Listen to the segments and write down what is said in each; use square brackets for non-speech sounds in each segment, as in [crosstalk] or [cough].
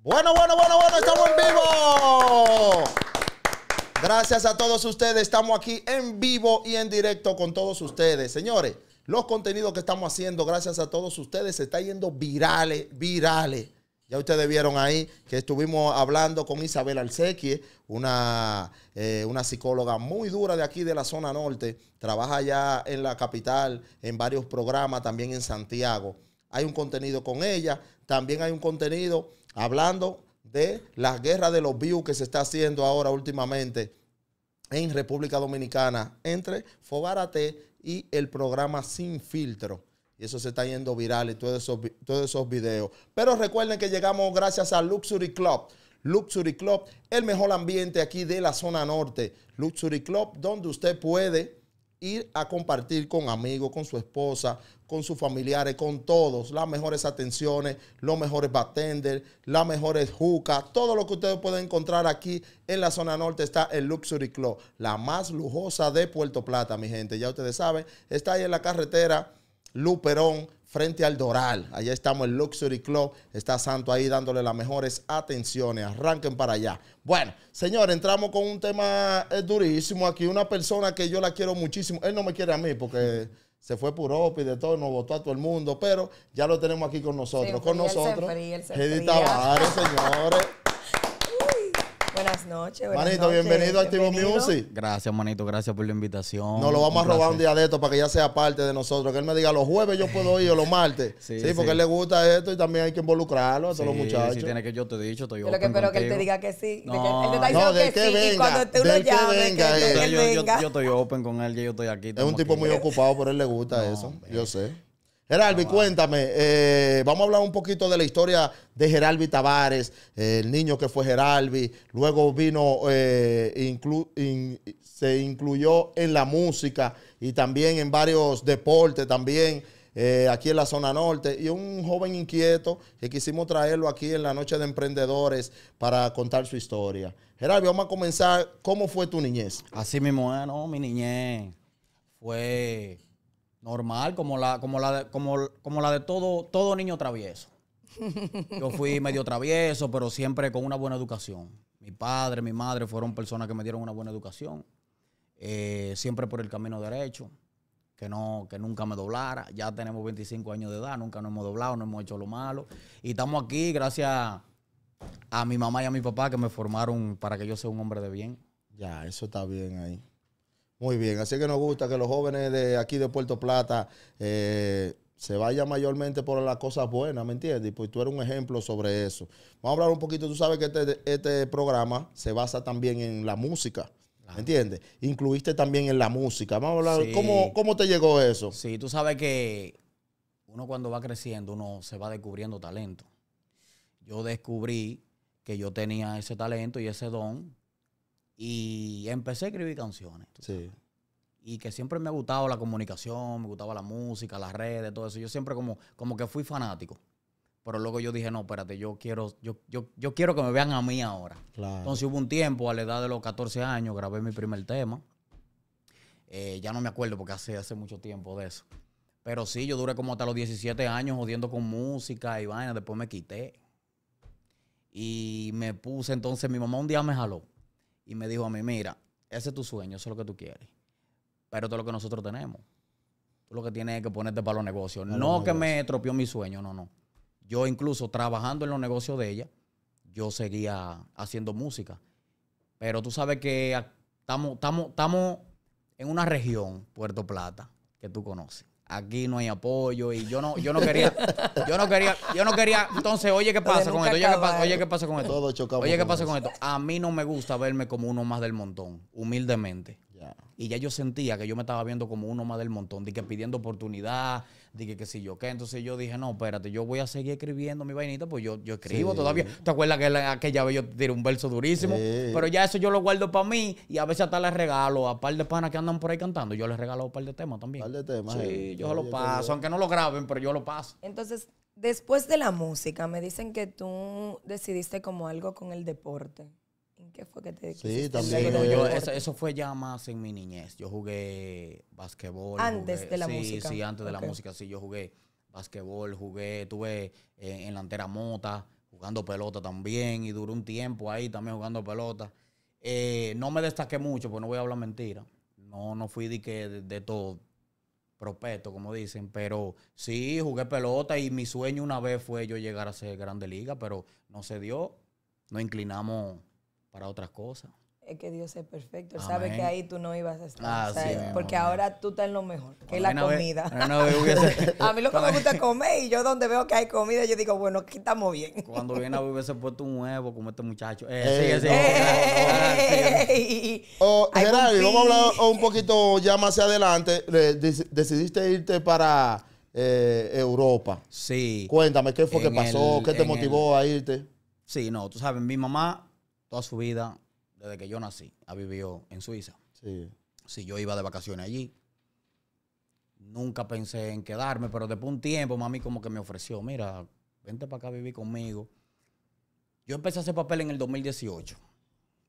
Bueno, bueno, bueno, bueno, estamos en vivo. Gracias a todos ustedes, estamos aquí en vivo y en directo con todos ustedes. Señores, los contenidos que estamos haciendo, gracias a todos ustedes, se está yendo virales, virales. Ya ustedes vieron ahí que estuvimos hablando con Isabel Alsequie, una, eh, una psicóloga muy dura de aquí de la zona norte. Trabaja ya en la capital, en varios programas, también en Santiago hay un contenido con ella, también hay un contenido hablando de la guerra de los views que se está haciendo ahora últimamente en República Dominicana entre Fogarate y el programa Sin Filtro. Y eso se está yendo viral y todos esos, todos esos videos. Pero recuerden que llegamos gracias a Luxury Club. Luxury Club, el mejor ambiente aquí de la zona norte. Luxury Club, donde usted puede ir a compartir con amigos, con su esposa, con sus familiares, con todos, las mejores atenciones, los mejores bartenders, las mejores juca, todo lo que ustedes pueden encontrar aquí en la zona norte está el Luxury Club, la más lujosa de Puerto Plata, mi gente. Ya ustedes saben, está ahí en la carretera Luperón, frente al Doral. Allá estamos el Luxury Club. Está Santo ahí dándole las mejores atenciones. Arranquen para allá. Bueno, señor, entramos con un tema eh, durísimo aquí. Una persona que yo la quiero muchísimo. Él no me quiere a mí porque se fue por pide de todo, nos votó a todo el mundo, pero ya lo tenemos aquí con nosotros, con nosotros. Edith Tavares, señores. Buenas noches. manito, bienvenido a Activo Music. Gracias, manito, gracias por la invitación. No lo vamos a robar un día de esto para que ya sea parte de nosotros. Que él me diga los jueves yo puedo ir o los martes. [laughs] sí, porque él le gusta esto y también hay que involucrarlo a todos los muchachos. Sí, tiene que yo te he dicho, estoy yo. Pero que espero que él te diga que sí. No, que, venga. que eh. Yo, estoy open con él, yo estoy aquí. Es un tipo muy ocupado, pero él le gusta eso. Yo sé. Geralbi, cuéntame, eh, vamos a hablar un poquito de la historia de Geralvi Tavares, el niño que fue Geralvi, luego vino, eh, se incluyó en la música y también en varios deportes, también eh, aquí en la zona norte, y un joven inquieto que quisimos traerlo aquí en la Noche de Emprendedores para contar su historia. Geralbi, vamos a comenzar, ¿cómo fue tu niñez? Así mismo, ah, no, mi niñez fue Normal, como la, como la, de, como, la de todo, todo niño travieso. Yo fui [laughs] medio travieso, pero siempre con una buena educación. Mi padre, mi madre fueron personas que me dieron una buena educación. Eh, siempre por el camino derecho, que, no, que nunca me doblara. Ya tenemos 25 años de edad, nunca nos hemos doblado, no hemos hecho lo malo. Y estamos aquí gracias a mi mamá y a mi papá que me formaron para que yo sea un hombre de bien. Ya, eso está bien ahí. Muy bien, así que nos gusta que los jóvenes de aquí de Puerto Plata eh, se vayan mayormente por las cosas buenas, ¿me entiendes? Y pues tú eres un ejemplo sobre eso. Vamos a hablar un poquito, tú sabes que este, este programa se basa también en la música. ¿Me entiendes? Incluiste también en la música. Vamos a hablar, ¿cómo, ¿cómo te llegó eso? Sí, tú sabes que uno cuando va creciendo, uno se va descubriendo talento. Yo descubrí que yo tenía ese talento y ese don y empecé a escribir canciones. Sí. Y que siempre me ha gustado la comunicación, me gustaba la música, las redes, todo eso. Yo siempre como, como que fui fanático. Pero luego yo dije, no, espérate, yo quiero, yo, yo, quiero que me vean a mí ahora. Claro. Entonces hubo un tiempo, a la edad de los 14 años, grabé mi primer tema. Eh, ya no me acuerdo porque hace, hace mucho tiempo de eso. Pero sí, yo duré como hasta los 17 años jodiendo con música y vaina. Después me quité. Y me puse, entonces mi mamá un día me jaló y me dijo a mí, mira, ese es tu sueño, eso es lo que tú quieres, pero esto es lo que nosotros tenemos. Tú lo que tienes que ponerte para los negocios. no que me tropió mi sueño, no, no. Yo incluso trabajando en los negocios de ella, yo seguía haciendo música. Pero tú sabes que estamos en una región, Puerto Plata, que tú conoces aquí no hay apoyo y yo no yo no quería yo no quería yo no quería entonces oye qué pasa con esto oye qué pasa, oye qué pasa con esto Todo oye qué pasa con esto a mí no me gusta verme como uno más del montón humildemente y ya yo sentía que yo me estaba viendo como uno más del montón de que pidiendo oportunidad dije que si yo qué. Entonces yo dije, no, espérate, yo voy a seguir escribiendo mi vainita, pues yo, yo escribo todavía. ¿Te acuerdas que aquella vez yo tiré un verso durísimo? Pero ya eso yo lo guardo para mí y a veces hasta les regalo a par de panas que andan por ahí cantando. Yo les regalo un par de temas también. Un par de temas. Sí, eh. yo, lo paso, aunque no lo graben, pero yo lo paso. Entonces, después de la música, me dicen que tú decidiste como algo con el deporte que fue que te Sí, también. eso, fue ya más en mi niñez. Yo jugué basquetbol. Antes de la música. Sí, sí, antes de la música, sí, yo jugué basquetbol, jugué, Estuve eh, en la entera mota, jugando pelota también, y duró un tiempo ahí también jugando pelota. Eh, no me destaqué mucho, pues no voy a hablar mentira. No, no fui de que de, de todo prospecto, como dicen, pero sí, jugué pelota y mi sueño una vez fue yo llegar a ser grande liga, pero no se dio, nos inclinamos para otras cosas. Es que Dios es perfecto. Él sabe que ahí tú no ibas a estar. Ah, porque ahora tú estás en lo mejor, que es la comida. [laughs] a mí lo que me gusta es [laughs] comer y yo donde veo que hay comida, yo digo, bueno, aquí estamos bien. [laughs] Cuando viene a vivir se puesto un huevo como este muchacho. Eh, sí, sí, oh, vamos a hablar un poquito ya más adelante. Decidiste irte para eh, Europa. Sí. Cuéntame, ¿qué fue que pasó? ¿Qué te motivó a irte? Sí, no, tú sabes, mi mamá toda su vida, desde que yo nací, ha vivido en Suiza. Sí. Si yo iba de vacaciones allí, nunca pensé en quedarme, pero después un tiempo mami como que me ofreció, mira, vente para acá a vivir conmigo. Yo empecé a hacer papel en el 2018.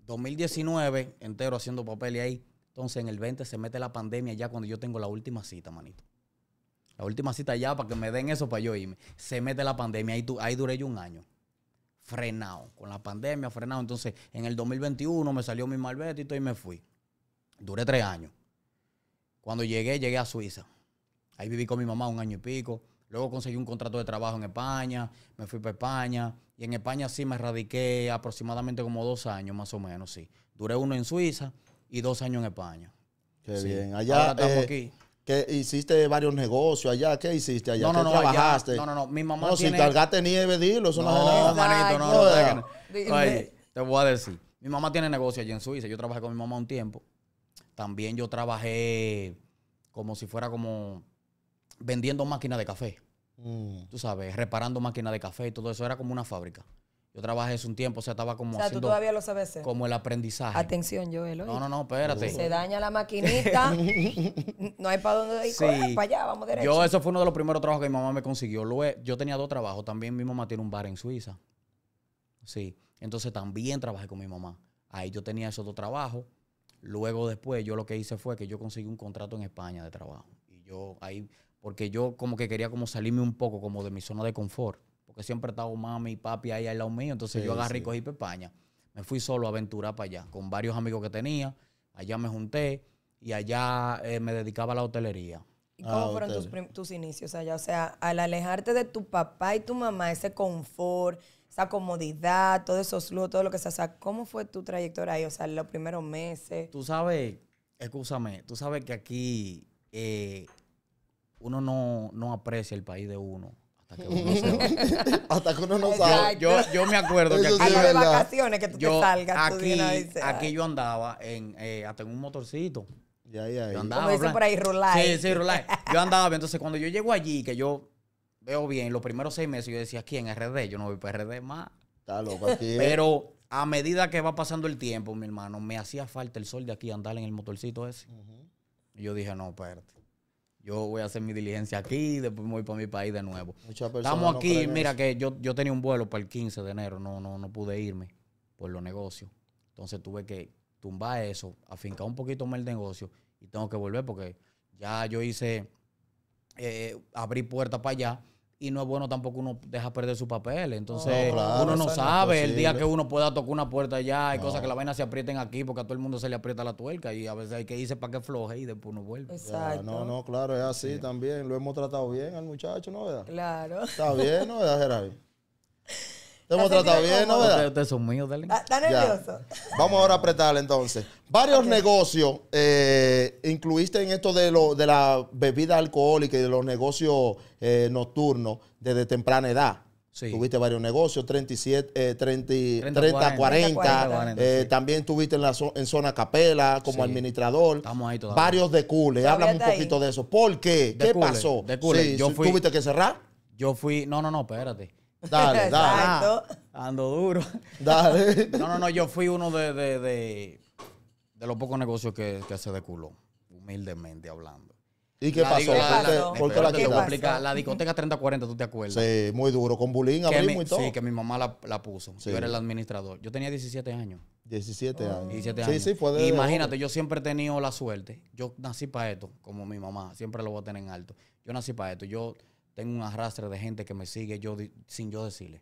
2019 entero haciendo papel y ahí. Entonces en el 20 se mete la pandemia ya cuando yo tengo la última cita, manito. La última cita ya para que me den eso para yo irme. Se mete la pandemia, ahí, ahí duré yo un año frenado. Con la pandemia, frenado. Entonces, en el 2021 me salió mi malvete y y me fui. Duré tres años. Cuando llegué, llegué a Suiza. Ahí viví con mi mamá un año y pico. Luego conseguí un contrato de trabajo en España, me fui para España y en España sí me radiqué aproximadamente como dos años más o menos, sí. Duré uno en Suiza y dos años en España. Qué bien. Allá eh, aquí que hiciste varios negocios allá, ¿qué hiciste allá? No, no, ¿Qué no, trabajaste? no, no, no, mi mamá no, si cargaste nieve, dilo, eso no, es Manito, no, no, te voy a decir, mi mamá tiene negocio allá en Suiza, yo trabajé con mi mamá un tiempo. También yo trabajé como si fuera como vendiendo máquinas de café. Mm. Tú sabes, reparando máquinas de café y todo eso, era como una fábrica. Yo trabajé hace un tiempo, o sea, estaba como. tú todavía lo sabes. Como el aprendizaje. Atención, yo No, no, no, espérate. Se daña la maquinita. [laughs] no hay para dónde ir. para allá, vamos derecho. Yo, eso fue uno de los primeros trabajos que mi mamá me consiguió. Luego, yo tenía dos trabajos. También mi mamá tiene un bar en Suiza. Sí. Entonces también trabajé con mi mamá. Ahí yo tenía esos dos trabajos. Luego, después, yo lo que hice fue que yo conseguí un contrato en España de trabajo. Y yo ahí, porque yo como que quería como salirme un poco como de mi zona de confort siempre estaba mami y papi ahí al lado mío. Entonces yo agarré y cogí pepaña. Me fui solo a aventurar para allá, con varios amigos que tenía. Allá me junté y allá eh, me dedicaba a la hotelería. ¿Y cómo ah, fueron tus, tus, inicios allá? O sea, al alejarte de tu papá y tu mamá, ese confort, esa comodidad, todos esos lujos, todo lo que sea, hace, ¿cómo fue tu trayectoria ahí? O sea, los primeros meses. Tú sabes, escúchame, tú sabes que aquí eh, uno no, no aprecia el país de uno. Hasta que uno se va. Hasta que uno no [laughs] sabe. Yo, yo, me acuerdo que aquí. de vacaciones que tú te salgas. Aquí, aquí yo andaba en, eh, hasta en un motorcito. Ya, ya, ya. Como dicen por ahí, rular. Sí, sí, rular. Yo andaba Entonces, cuando yo llego allí, que yo veo bien, los primeros seis meses, yo decía, aquí en RD, yo no voy para RD más. Está loco aquí. Eh. Pero a medida que va pasando el tiempo, mi hermano, me hacía falta el sol de aquí andar en el motorcito ese. Y yo dije, no, espérate yo voy a hacer mi diligencia aquí, y después me voy para mi país de nuevo. Estamos aquí, mira que yo, yo tenía un vuelo para el 15 de enero, no, no, no pude irme por los negocios. Entonces tuve que tumbar eso, afincar un poquito más el negocio y tengo que volver porque ya yo hice, abrir eh, abrí puertas para allá y no es bueno tampoco uno deja perder su papel. Entonces, uno no sabe el día que uno pueda tocar una puerta allá, hay cosas que la vaina se aprieten aquí porque a todo el mundo se le aprieta la tuerca y a veces hay que irse para que floje y después uno vuelve. Exacto. no, no, claro, es así también. Lo hemos tratado bien al muchacho, ¿no? ¿verdad? Claro. Está bien, ¿no? ¿verdad, Gerard? Te hemos tratado bien, ¿no? ¿verdad? Ustedes son míos, dale. Está nervioso. Vamos ahora a apretarle entonces. Varios negocios eh, incluiste en esto de, lo, de la bebida alcohólica y de los negocios eh, nocturnos desde temprana edad. Sí. Tuviste varios negocios, 37, eh, 30, 30, 40. También tuviste en, zona capela como administrador. Estamos ahí todavía. Varios de Cule. Háblame un poquito de eso. ¿Por qué? ¿Qué pasó? De ¿Tuviste que cerrar? Yo fui. No, no, no, espérate. Dale, dale. Ah, ando duro. Dale. No, no, no, yo fui uno de, de, los pocos negocios que, que se deculó, humildemente hablando. ¿Y qué pasó? ¿Por qué la, discoteca la discoteca 3040, ¿tú te acuerdas? Sí, muy duro, con bullying, abrimos y todo. Sí, que mi mamá la, puso. Yo era el administrador. Yo tenía 17 años. 17 años. Sí, sí, Imagínate, yo siempre he tenido la suerte. Yo nací para esto, como mi mamá. Siempre lo voy a tener en alto. Yo nací para esto. Yo tengo un arrastre de gente que me sigue yo sin yo decirle.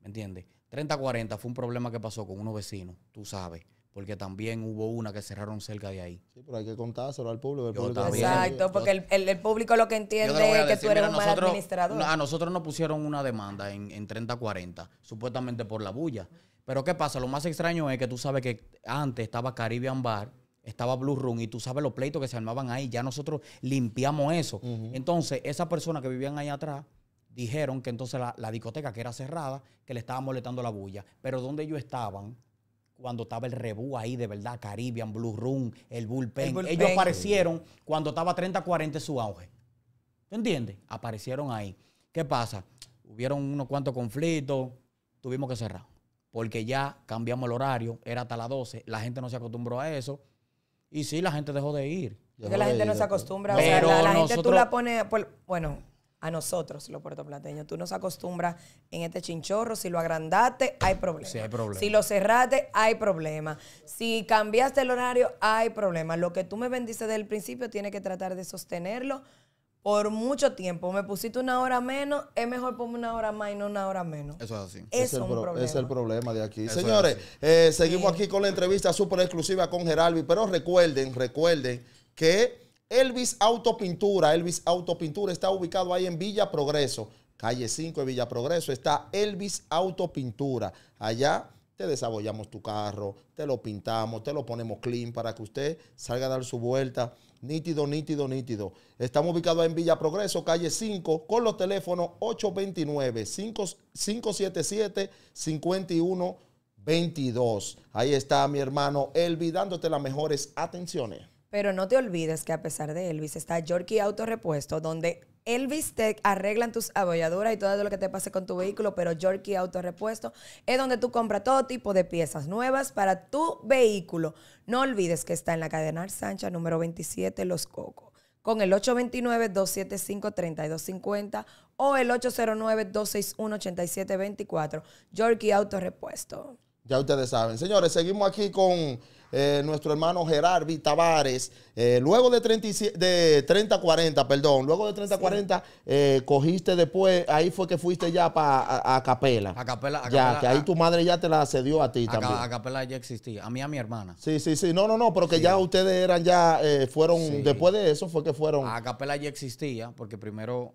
¿Me entiendes? 30-40 fue un problema que pasó con unos vecinos, tú sabes. Porque también hubo una que cerraron cerca de ahí. Sí, pero hay que contárselo al público. Exacto, porque el, público lo que entiende es que tú eres un mal administrador. A nosotros nos pusieron una demanda en, en 30-40, supuestamente por la bulla. Pero ¿qué pasa? Lo más extraño es que tú sabes que antes estaba Caribbean Bar, estaba Blue Room y tú sabes los pleitos que se armaban ahí, ya nosotros limpiamos eso. Entonces, esas personas que vivían ahí atrás dijeron que entonces la, discoteca que era cerrada, que le estaba molestando la bulla, pero donde ellos estaban cuando estaba el rebú ahí de verdad, Caribbean, Blue Room, el bullpen, ellos aparecieron cuando estaba 30-40 su auge. ¿Te entiendes? Aparecieron ahí. ¿Qué pasa? Hubieron unos cuantos conflictos, tuvimos que cerrar, porque ya cambiamos el horario, era hasta las 12, la gente no se acostumbró a eso y sí, la gente dejó de ir. la gente no se acostumbra. o sea, la, gente tú la pones. bueno, a nosotros, los puertoplateños. Tú nos acostumbras en este chinchorro. Si lo agrandaste, hay problema. Si lo cerraste, hay problema. Si cambiaste el horario, hay problema. Lo que tú me bendices desde el principio, tiene que tratar de sostenerlo por mucho tiempo. Me pusiste una hora menos, es mejor ponme una hora más y no una hora menos. Eso es así. Eso es, el, un problema. es el problema de aquí. Señores, eh, seguimos aquí con la entrevista súper exclusiva con Geraldi. pero recuerden, recuerden que Elvis Autopintura, Elvis Autopintura está ubicado ahí en Villa Progreso, calle 5 de Villa Progreso, está Elvis Autopintura. Allá te desabollamos tu carro, te lo pintamos, te lo ponemos clean para que usted salga a dar su vuelta Nítido, nítido, nítido. Estamos ubicados en Villa Progreso, calle 5, con los teléfonos 829-577-5122. Ahí está mi hermano Elvi dándote las mejores atenciones. Pero no te olvides que a pesar de Elvis está Yorkie Autorepuesto, donde Elvis Tech arreglan tus abolladuras y todo lo que te pase con tu vehículo, pero Yorkie Autorepuesto es donde tú compras todo tipo de piezas nuevas para tu vehículo. No olvides que está en la cadena Sancha número 27 Los Cocos con el 829-275-3250 o el 809-261-8724. Yorkie Autorepuesto. Ya ustedes saben. Señores, seguimos aquí con eh, nuestro hermano Gerard Tavares, eh, luego de 30-40, de 40, perdón, luego de 30-40, eh, cogiste después, ahí fue que fuiste ya para a, a, Capela. A Capela, Ya, que ahí tu madre ya te la cedió a ti también. A Capela ya existía, a mí a mi hermana. Sí, sí, sí, no, no, no, pero ya ustedes eran ya, fueron, después de eso fue que fueron. A Capela ya existía, porque primero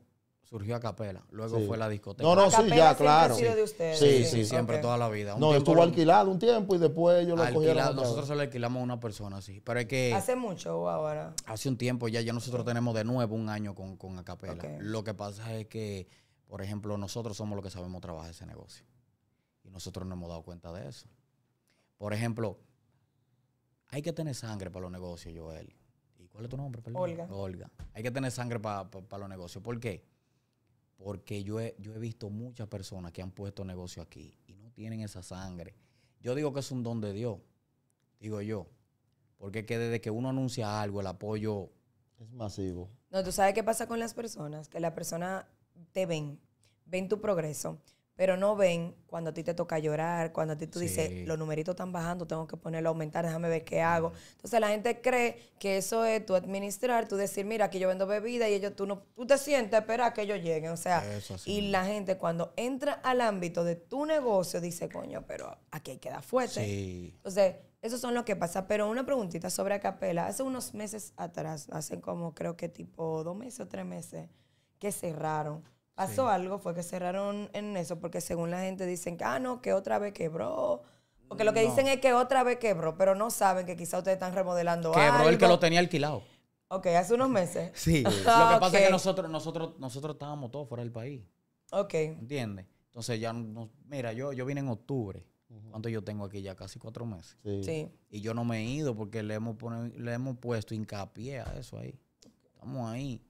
surgió a capela. Luego fue la discoteca. No, no, sí, ya, claro. Sí, sí, siempre, toda la vida. no, estuvo alquilado un tiempo y después ellos lo alquilado Nosotros se alquilamos a una persona, sí. Pero es que. ¿Hace mucho o ahora? Hace un tiempo ya, ya nosotros tenemos de nuevo un año con, con acapela. Lo que pasa es que, por ejemplo, nosotros somos los que sabemos trabajar ese negocio. Y nosotros no hemos dado cuenta de eso. Por ejemplo, hay que tener sangre para los negocios, Joel. ¿Y cuál es tu nombre? Perdón? Olga. Olga. Hay que tener sangre para los negocios. ¿Por qué? porque yo he, yo he visto muchas personas que han puesto negocio aquí y no tienen esa sangre. Yo digo que es un don de Dios, digo yo, porque que desde que uno anuncia algo, el apoyo... Es masivo. No, tú sabes qué pasa con las personas, que la persona te ven, ven tu progreso, pero no ven cuando a ti te toca llorar, cuando a ti tú dices, los numeritos están bajando, tengo que ponerlo a aumentar, déjame ver qué hago. Entonces la gente cree que eso es tú administrar, tú decir, mira, aquí yo vendo bebida y ellos, tú, no, tú te sientes, espera a que yo llegue. O sea, y la gente cuando entra al ámbito de tu negocio dice, coño, pero aquí hay que dar fuerte. Entonces, eso son lo que pasa. Pero una preguntita sobre Acapela. Hace unos meses atrás, hace como creo que tipo dos meses o tres meses, que cerraron pasó algo fue que cerraron en eso porque según la gente dicen que, ah, no, que otra vez quebró. Porque lo que dicen es que otra vez quebró, pero no saben que quizá ustedes están remodelando algo. Quebró el que lo tenía alquilado. Ok, hace unos meses. [laughs] Sí. lo que ah, pasa es que nosotros, nosotros, nosotros estábamos todos fuera del país. Ok. ¿Entiendes? Entonces ya no, mira, yo, yo vine en octubre. ¿Cuánto yo tengo aquí? Ya casi cuatro meses. Sí. Y yo no me he ido porque le hemos, le hemos puesto hincapié a eso ahí. Estamos ahí.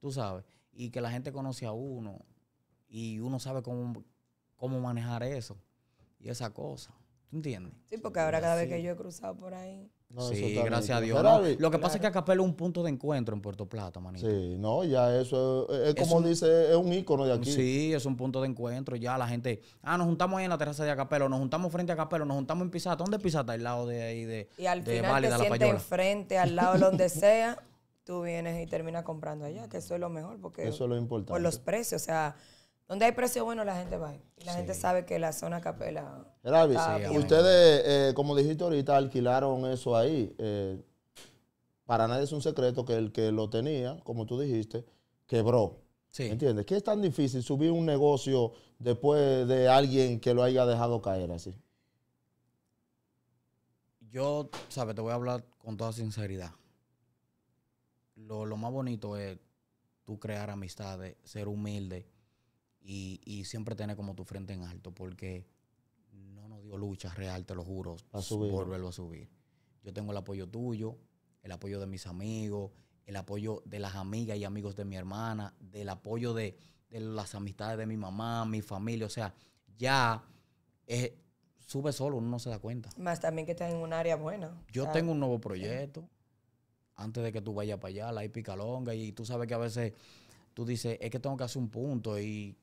Tú sabes y que la gente conoce a uno y uno sabe cómo, cómo manejar eso y esa cosa. ¿Tú entiendes? Sí, porque ahora cada vez que yo he cruzado por ahí. sí, gracias a Dios. lo que pasa es que Acapelo es un punto de encuentro en Puerto Plata, manito. Sí, no, ya eso es, como dice, es un ícono de aquí. Sí, es un punto de encuentro. Ya la gente, ah, nos juntamos ahí en la terraza de Acapelo, nos juntamos frente a Capelo, nos juntamos en Pisata. ¿Dónde es Pisata? Al lado de ahí de Y al de final te sientes al lado donde sea. [laughs] tú vienes y terminas comprando allá, que eso es lo mejor, porque eso es lo importante. Por los precios, o sea, donde hay precios buenos la gente va. Y la gente sabe que la zona capela. ustedes, eh, como dijiste ahorita, alquilaron eso ahí. Eh, para nadie es un secreto que el que lo tenía, como tú dijiste, quebró. Sí. ¿Entiendes? ¿Qué es tan difícil subir un negocio después de alguien que lo haya dejado caer así? Yo, sabes, te voy a hablar con toda sinceridad lo, más bonito es tú crear amistades, ser humilde y, siempre tener como tu frente en alto, porque no nos dio lucha real, te lo juro, a subir. volverlo a subir. Yo tengo el apoyo tuyo, el apoyo de mis amigos, el apoyo de las amigas y amigos de mi hermana, del apoyo de, las amistades de mi mamá, mi familia, o sea, ya sube solo, uno no se da cuenta. Más también que estás en un área buena. Yo tengo un nuevo proyecto antes de que tú vayas para allá, la hay picalonga y tú sabes que a veces tú dices, es que tengo que hacer un punto y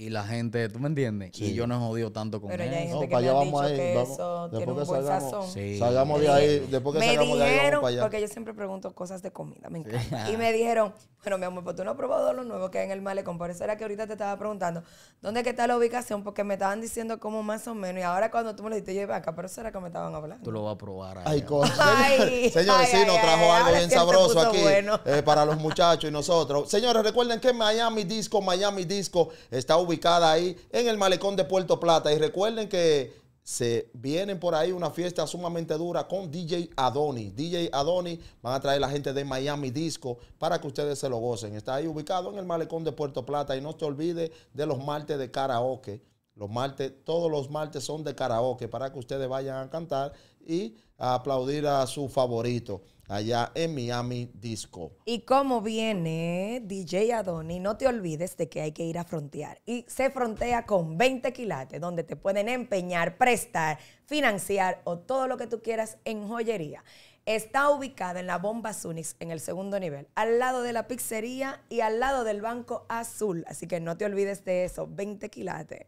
y la gente, ¿tú me entiendes? Y yo no he jodido tanto con Pero ya hay gente que para allá vamos a que vamos, eso después que salgamos, sí. salgamos de ahí, después que me salgamos dijeron, de ahí vamos para allá. Porque yo siempre pregunto cosas de comida, me encanta. Y me dijeron, bueno, mi amor, pues tú no has probado lo nuevo que hay en el malecón. Por eso era que ahorita te estaba preguntando, ¿dónde está la ubicación? Porque me estaban diciendo como más o menos. Y ahora cuando tú me lo dijiste, yo iba acá, pero eso era que me estaban hablando. Tú lo vas a probar ahí. Ay, con... [laughs] [laughs] Señores, sí, nos trajo algo bien sabroso aquí bueno. Eh, para los muchachos y nosotros. Señores, recuerden que Miami Disco, Miami Disco está ubicado ubicada ahí en el malecón de Puerto Plata. Y recuerden que se vienen por ahí una fiesta sumamente dura con DJ Adoni. DJ Adoni van a traer la gente de Miami Disco para que ustedes se lo gocen. Está ahí ubicado en el malecón de Puerto Plata y no se olvide de los martes de karaoke. Los martes, todos los martes son de karaoke para que ustedes vayan a cantar y aplaudir a su favorito allá en Miami Disco. Y como viene DJ Adoni, no te olvides de que hay que ir a frontear. Y se frontea con 20 quilates, donde te pueden empeñar, prestar, financiar o todo lo que tú quieras en joyería. Está ubicada en la Bomba Sunix, en el segundo nivel, al lado de la pizzería y al lado del Banco Azul. Así que no te olvides de eso, 20 quilates.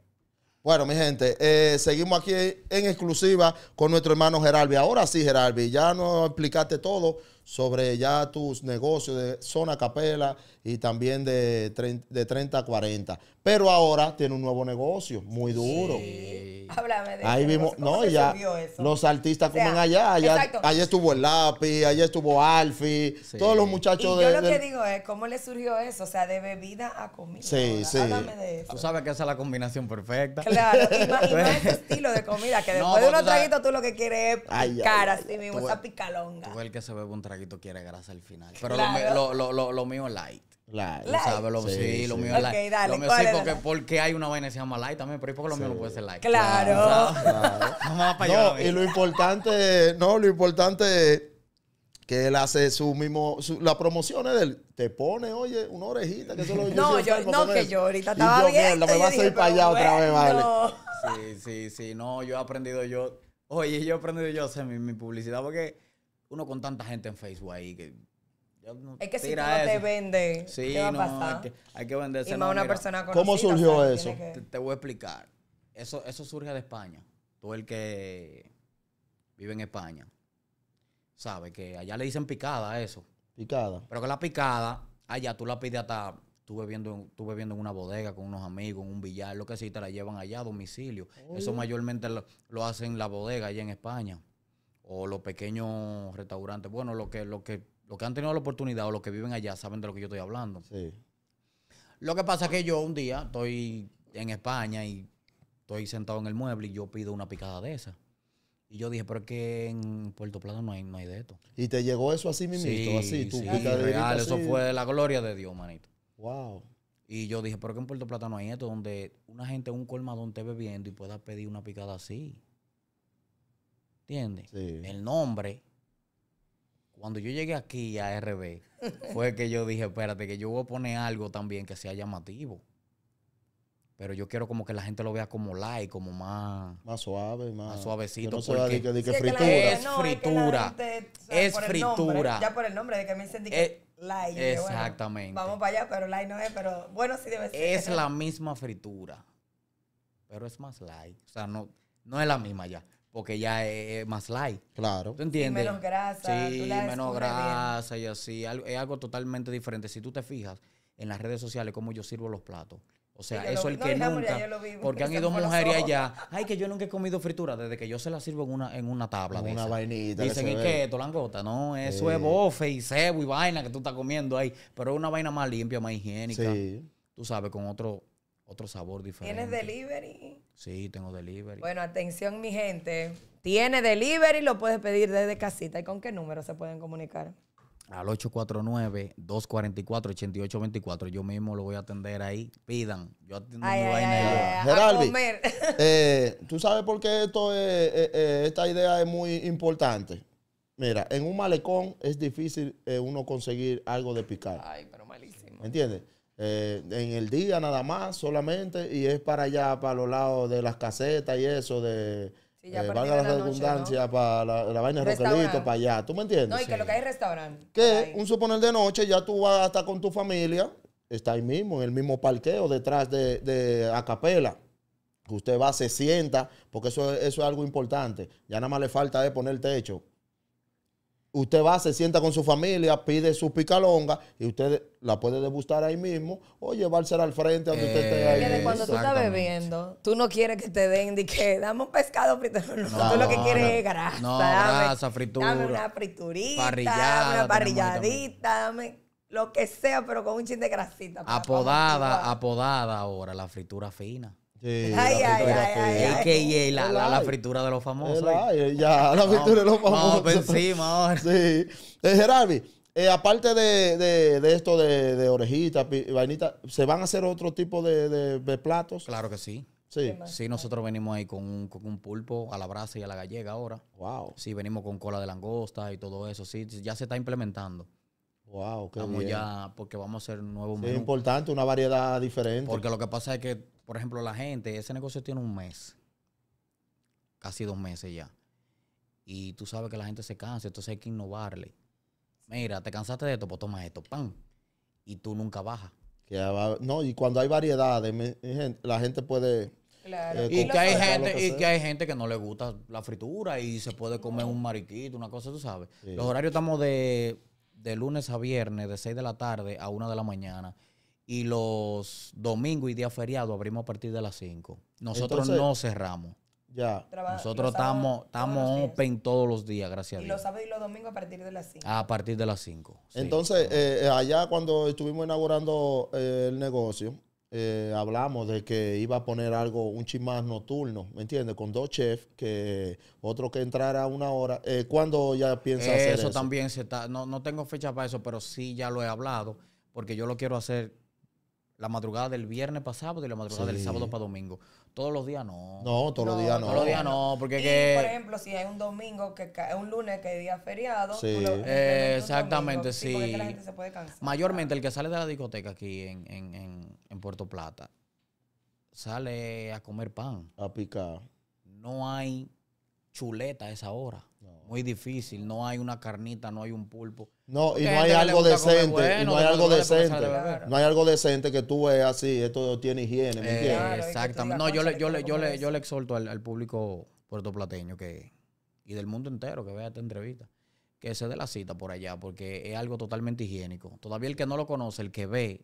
Bueno, mi gente, eh, seguimos aquí en exclusiva con nuestro hermano Geralbi. Ahora sí, Geralvi, ya nos explicaste todo sobre ya tus negocios de zona capela y también de, de 30 a 40. Pero ahora tiene un nuevo negocio, muy duro. Háblame de Ahí vimos, no, ya los artistas comen allá, allá, allá, estuvo el lápiz, allá estuvo Alfi, todos los muchachos y yo lo que digo es, ¿cómo le surgió eso? O sea, de bebida a comida. Sí, sí. Háblame de eso. Tú sabes que esa es la combinación perfecta. Claro, y más, [laughs] pues, estilo de comida, que después de pues, unos traguitos tú lo que quieres es picar así mismo, esa picalonga. Tú el que se bebe un traguito quiere grasa al final. Pero lo, lo, lo, lo, mío es light. ¿Sabes? Lo, sí, lo mío es light. lo mío porque, porque, hay una vaina que se llama light también, pero es porque lo mío no puede ser light? Claro. [laughs] no, y lo importante, no, lo importante es que él hace su mismo, su, promoción es del, te pone, oye, una orejita, que No, yo, no, que yo ahorita estaba y yo, me va a ir para allá otra vez, vale. Sí, sí, sí, no, yo he aprendido yo, oye, yo he aprendido yo hacer mi, mi publicidad porque uno con tanta gente en Facebook ahí que es que si tú no te vende, sí, Hay que, vender venderse. una persona ¿Cómo surgió eso? Te, voy a explicar. Eso, eso surge de España. Todo el que vive en España sabe que allá le dicen picada a eso. Picada. Pero que la picada, allá tú la pides hasta. Tú bebiendo, tú viendo en una bodega con unos amigos, en un billar, lo que sea, te la llevan allá a domicilio. Eso oh. mayormente lo, lo hacen la bodega allá en España o los pequeños restaurantes, bueno, los que, lo que, lo que han tenido la oportunidad o los que viven allá saben de lo que yo estoy hablando. Lo que pasa es que yo un día estoy en España y estoy sentado en el mueble y yo pido una picada de esa. Y yo dije, pero es que en Puerto Plata no hay, no hay de esto. ¿Y te llegó eso así mismo? Sí, así, tu sí, real, eso fue la gloria de Dios, manito. Wow. Y yo dije, pero que en Puerto Plata no hay esto, donde una gente un colmadón esté bebiendo y pueda pedir una picada así. El nombre. Cuando yo llegué aquí a RB, fue que yo dije, espérate, que yo voy a poner algo también que sea llamativo. Pero yo quiero como que la gente lo vea como light, como más... Más suave, más... suavecito. porque Es, fritura. Es, fritura. ya por el nombre, de que me dicen eh, light. Exactamente. vamos para allá, pero light no es, pero bueno, sí debe ser. Es la misma fritura, pero es más light. O sea, no, no es la misma ya porque ya es más light. Claro. ¿Tú entiendes? Y menos grasa. Sí, menos grasa y así. Es algo totalmente diferente. Si tú te fijas en las redes sociales, cómo yo sirvo los platos. O sea, eso es el que nunca. porque han ido mujeres allá. Ay, que yo nunca he comido fritura desde que yo se la sirvo en una, en una tabla. En una vainita. Dicen, que que Esto, No, eso es bofe y cebo y vaina que tú estás comiendo ahí. Pero es una vaina más limpia, más higiénica. Sí. Tú sabes, con otro, otro sabor diferente. ¿Tienes delivery? Sí, tengo delivery. Bueno, atención mi gente. Tiene delivery, lo puedes pedir desde casita. ¿Y con qué número se pueden comunicar? Al 849-244-8824. Yo mismo lo voy a atender ahí. Pidan. Yo atiendo ay, ay, Eh, [laughs] ¿Tú sabes por qué esto es, eh, eh, esta idea es muy importante? Mira, en un malecón es difícil eh, uno conseguir algo de picar. Ay, pero malísimo. ¿Me entiendes? Eh, en el día nada más solamente y es para allá, para los lados de las casetas y eso de... Eh, la, redundancia para la, vaina de Roquelito, para allá. ¿Tú me entiendes? No, y que lo que hay restaurante. Que un suponer de noche, ya tú vas hasta con tu familia, está ahí mismo, en el mismo parqueo, detrás de, de que Usted va, se sienta, porque eso, eso es algo importante. Ya nada más le falta de poner techo Usted va, se sienta con su familia, pide su picalonga y usted la puede degustar ahí mismo o llevársela al frente donde usted esté ahí. cuando tú estás bebiendo, tú no quieres que te den de que dame un pescado frito. No, tú lo que quieres es grasa. No, dame, grasa, fritura. Dame una friturita, parrillada, una parrilladita, dame lo que sea, pero con un chin de grasita. Apodada, apodada ahora la fritura fina. Sí, ay, ay, ay, ay, la, la, fritura de los famosos. Ay, ya, la fritura de los famosos. encima Sí. Eh, Gerardi, eh, aparte de, esto de, de orejitas, vainitas, ¿se van a hacer otro tipo de, platos? Claro que sí. Sí. sí. nosotros venimos ahí con un, pulpo a la brasa y a la gallega ahora. Wow. Sí, venimos con cola de langosta y todo eso. Sí, ya se está implementando. Wow, qué Estamos ya, porque vamos a hacer un nuevo sí, Es importante, una variedad diferente. Porque lo que pasa es que por ejemplo, la gente, ese negocio tiene un mes, casi dos meses ya. Y tú sabes que la gente se cansa, entonces hay que innovarle. Mira, te cansaste de esto, pues toma esto, pan. Y tú nunca bajas. no, y cuando hay variedades, la gente puede... Claro. Eh, y, que hay gente, que y que hay gente que no le gusta la fritura y se puede comer un mariquito, una cosa, tú sabes. Los horarios estamos de, de lunes a viernes, de 6 de la tarde a 1 de la mañana y los domingos y días feriados abrimos a partir de las 5. Nosotros no cerramos. Ya. Nosotros estamos estamos open todos los días, gracias a Dios. Y los sábados y los domingos a partir de las 5. A partir de las 5. Entonces, eh, eh, allá cuando estuvimos inaugurando eh, el negocio, hablamos de que iba a poner algo, un chismás nocturno, ¿me entiendes? Con dos chefs, que otro que entrara a una hora. ¿Cuándo ya piensa hacer Eso también se está, no, no tengo fecha para eso, pero sí ya lo he hablado, porque yo lo quiero hacer la madrugada del viernes para sábado y la madrugada del sábado para domingo. Todos los días no. No, todos los días no. Todos los días no, porque que... Por ejemplo, si hay un domingo, que cae, un lunes que es día feriado. Eh, exactamente, sí. Mayormente el que sale de la discoteca aquí en, Puerto Plata sale a comer pan. A picar. No hay chuleta a esa hora. Muy difícil. No hay una carnita, no hay un pulpo. No, y no hay algo decente, no hay algo decente. No hay algo decente que tú veas así, esto tiene higiene, eh, exactamente. No, yo le, yo le, yo le, yo le exhorto al, público puertoplateño que, y del mundo entero que vea esta entrevista, que se dé la cita por allá, porque es algo totalmente higiénico. Todavía el que no lo conoce, el que ve,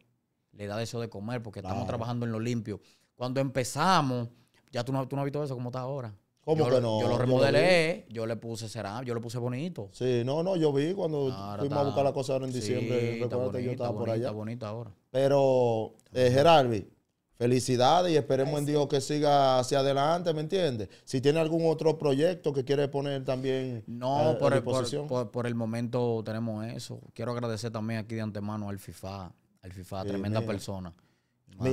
le da eso de comer, porque estamos trabajando en lo limpio. Cuando empezamos, ya tú no, tú no has visto eso como está ahora yo, no? Yo lo remodelé, yo, le puse será, yo le puse bonito. Sí, no, no, yo vi cuando fuimos a buscar la cosa ahora en diciembre. Sí, que estaba por allá. Está bonito ahora. Pero, eh, Gerardi, felicidades y esperemos en Dios que siga hacia adelante, ¿me entiendes? Si tiene algún otro proyecto que quiere poner también. No, por, el, por, el momento tenemos eso. Quiero agradecer también aquí de antemano al FIFA, al FIFA, tremenda persona. yo,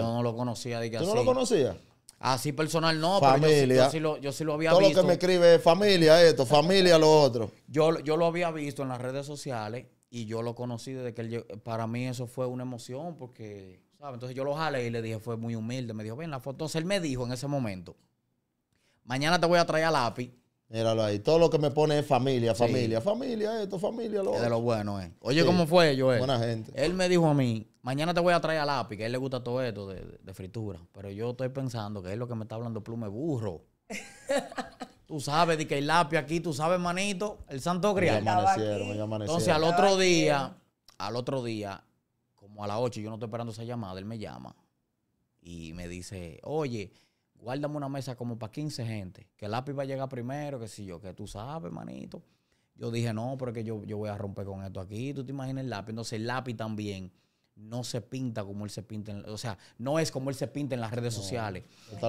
no lo conocía. De que ¿Tú no lo conocías? Así personal no, pero yo, sí lo, había visto. Todo lo que me escribe es familia esto, familia lo otro. Yo, yo lo había visto en las redes sociales y yo lo conocí desde que él, para mí eso fue una emoción porque, ¿sabes? Entonces yo lo jalé y le dije, fue muy humilde. Me dijo, ven la foto. Entonces él me dijo en ese momento, mañana te voy a traer a lápiz. Míralo ahí. Todo lo que me pone es familia, familia, familia, esto, familia, lo otro. de lo bueno, eh. Oye, ¿cómo fue, yo Buena gente. Él me dijo a mí, Mañana te voy a traer a lápiz, que a él le gusta todo esto de, fritura. Pero yo estoy pensando que es lo que me está hablando plume burro. [laughs] tú sabes, de que el lápiz aquí, tú sabes, manito, el santo criado. Ya amanecieron, ya amanecieron. Entonces, al otro día, al otro día, como a las 8, yo no estoy esperando esa llamada, él me llama y me dice, oye, guárdame una mesa como para 15 gente, que el lápiz va a llegar primero, que si yo, que tú sabes, manito. Yo dije, no, porque yo, yo voy a romper con esto aquí, tú te imaginas el lápiz. Entonces, el lápiz también no se pinta como él se pinta, o sea, no es como él se pinta en las redes sociales.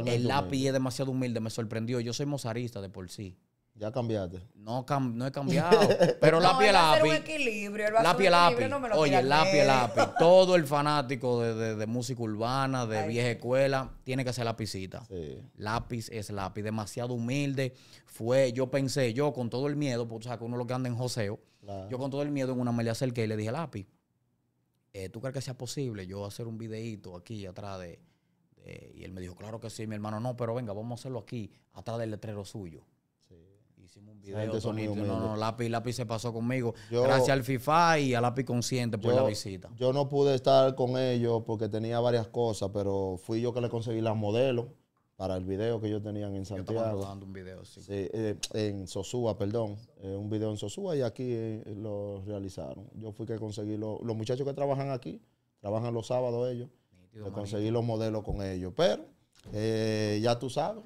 El lápiz es demasiado humilde, me sorprendió. Yo soy mozarista de por sí. Ya cambiaste. No, no he cambiado. Pero la [laughs] lápiz es lápiz. El lápiz es lápiz. Oye, lápiz es lápiz. Todo el fanático de, música urbana, de vieja escuela, tiene que hacer lapicita. Sí. Lápiz es lápiz. Demasiado humilde. Fue, yo pensé, yo con todo el miedo, porque o sea, que uno lo que anda en joseo, yo con todo el miedo en una me le acerqué y le dije, lápiz eh, ¿tú crees que sea posible yo hacer un videíto aquí atrás de, Y él me dijo, claro que sí, mi hermano, no, pero venga, vamos a hacerlo aquí, atrás del letrero suyo. Sí. Hicimos un video sonido. No, no, lápiz, lápiz se pasó conmigo. gracias al FIFA y a lápiz consciente por la visita. Yo no pude estar con ellos porque tenía varias cosas, pero fui yo que le conseguí las modelos para el video que ellos tenían en Santiago. un video, eh, en Sosúa, perdón. Eh, un video en Sosúa y aquí eh, lo realizaron. Yo fui que conseguí los muchachos que trabajan aquí, trabajan los sábados ellos, Yo conseguí los modelos con ellos. Pero ya tú sabes,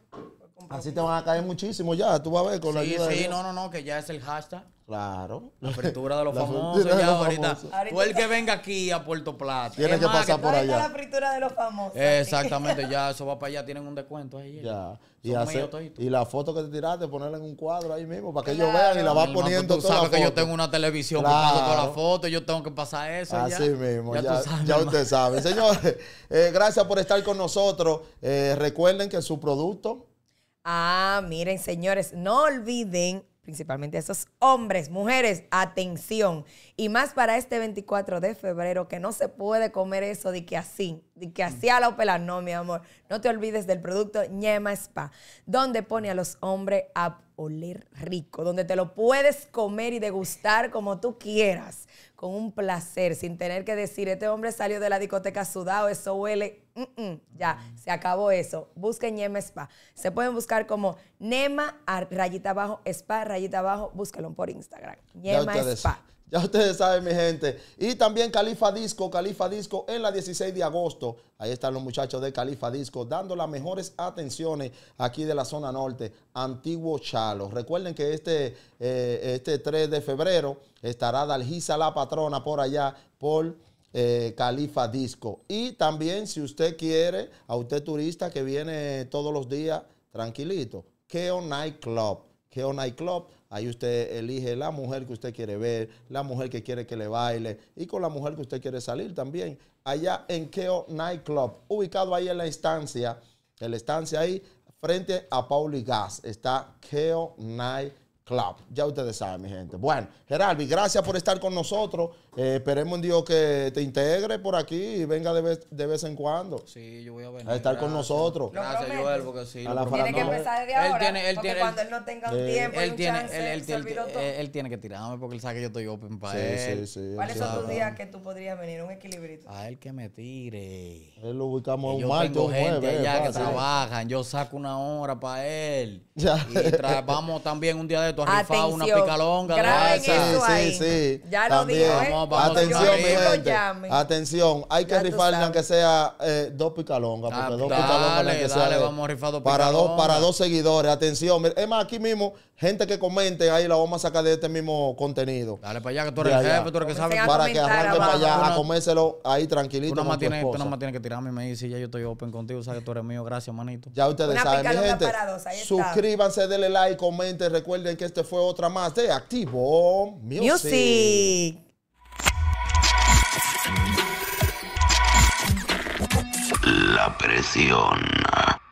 Así te van a caer muchísimo ya, tú vas a ver con la ayuda Sí, no, no, no, que ya es el hashtag. Claro. La fritura de los [laughs] famosos ya ahorita. Tú el que venga aquí a Puerto Plata. Tiene que pasar por allá. la fritura de los famosos. Eh, exactamente, ya [laughs] eso va para allá, tienen un descuento ahí. Ya. Y, y la foto que te tiraste, ponerla en un cuadro ahí mismo para que ellos vean y la vas poniendo. Tú sabes que yo tengo una televisión que la foto, yo tengo que pasar eso. Así mismo, ya, usted sabe. Señores, eh, gracias por estar con nosotros. Eh, recuerden que su producto Ah, miren, señores, no olviden principalmente esos hombres, mujeres, atención. Y más para este 24 de febrero, que no se puede comer eso de que así, de que así a la pelar, no, mi amor. No te olvides del producto ñema Spa, donde pone a los hombres a oler rico, donde te lo puedes comer y degustar como tú quieras, con un placer, sin tener que decir, este hombre salió de la discoteca sudado, eso huele, ya, se acabó eso. Busquen Nema Spa. Se pueden buscar como Nema, rayita abajo, Spa, rayita abajo, búsquenlo por Instagram. Yema Spa. Ya ustedes saben, mi gente. Y también Califa Disco, Califa Disco en la 16 de agosto. Ahí están los muchachos de Califa Disco dando las mejores atenciones aquí de la zona norte, Antiguo Chalo. Recuerden que este, eh, este 3 de febrero estará Dalgisa la patrona por allá, por... Eh, Califa Disco. Y también si usted quiere, a usted turista que viene todos los días, tranquilito, Keo Night Club. Keo Night Club Ahí usted elige la mujer que usted quiere ver, la mujer que quiere que le baile y con la mujer que usted quiere salir también. Allá en Keo Club, ubicado ahí en la estancia, en la estancia ahí, frente a Pauli Gas, está Keo Night Club. Ya ustedes saben, mi gente. Bueno, Geraldi, gracias por estar con nosotros. Eh, esperemos en Dios que te integre por aquí y venga de vez, de vez en cuando. Sí, yo voy a venir. A estar con nosotros. Gracias, Joel, porque sí. A la tiene que empezar desde ahora. Él tiene, él porque tiene, cuando él, no tenga un eh, tiempo, él, un tiene, eh, él, tiene, que tirarme porque él sabe que yo estoy open para él. Sí, sí, ¿Cuáles son tus días que tú podrías venir? Un equilibrito. A él que me tire. Él lo ubicamos un martes. Yo tengo gente que trabajan. Yo saco una hora para él. Ya. Y vamos también un día de esto a rifar una picalonga. Sí, sí, sí. Ya lo dijo, Atención, Atención, hay que rifar sea eh, dos picalongas. Porque dos picalongas para Dos, para dos seguidores. Atención. Es más, aquí mismo, gente que comente, ahí la vamos a sacar de este mismo contenido. Dale para allá, que tú eres el jefe, tú eres que sabes. Para que arranque para allá, a comérselo ahí tranquilito. Tú más tienes, tú más tienes que tirarme y me dice ya yo estoy open contigo, sabes que tú eres mío. Gracias, manito. Ya ustedes saben, mi gente. suscríbanse, denle like, comenten. Recuerden que este fue otra más de Activo Music. presión.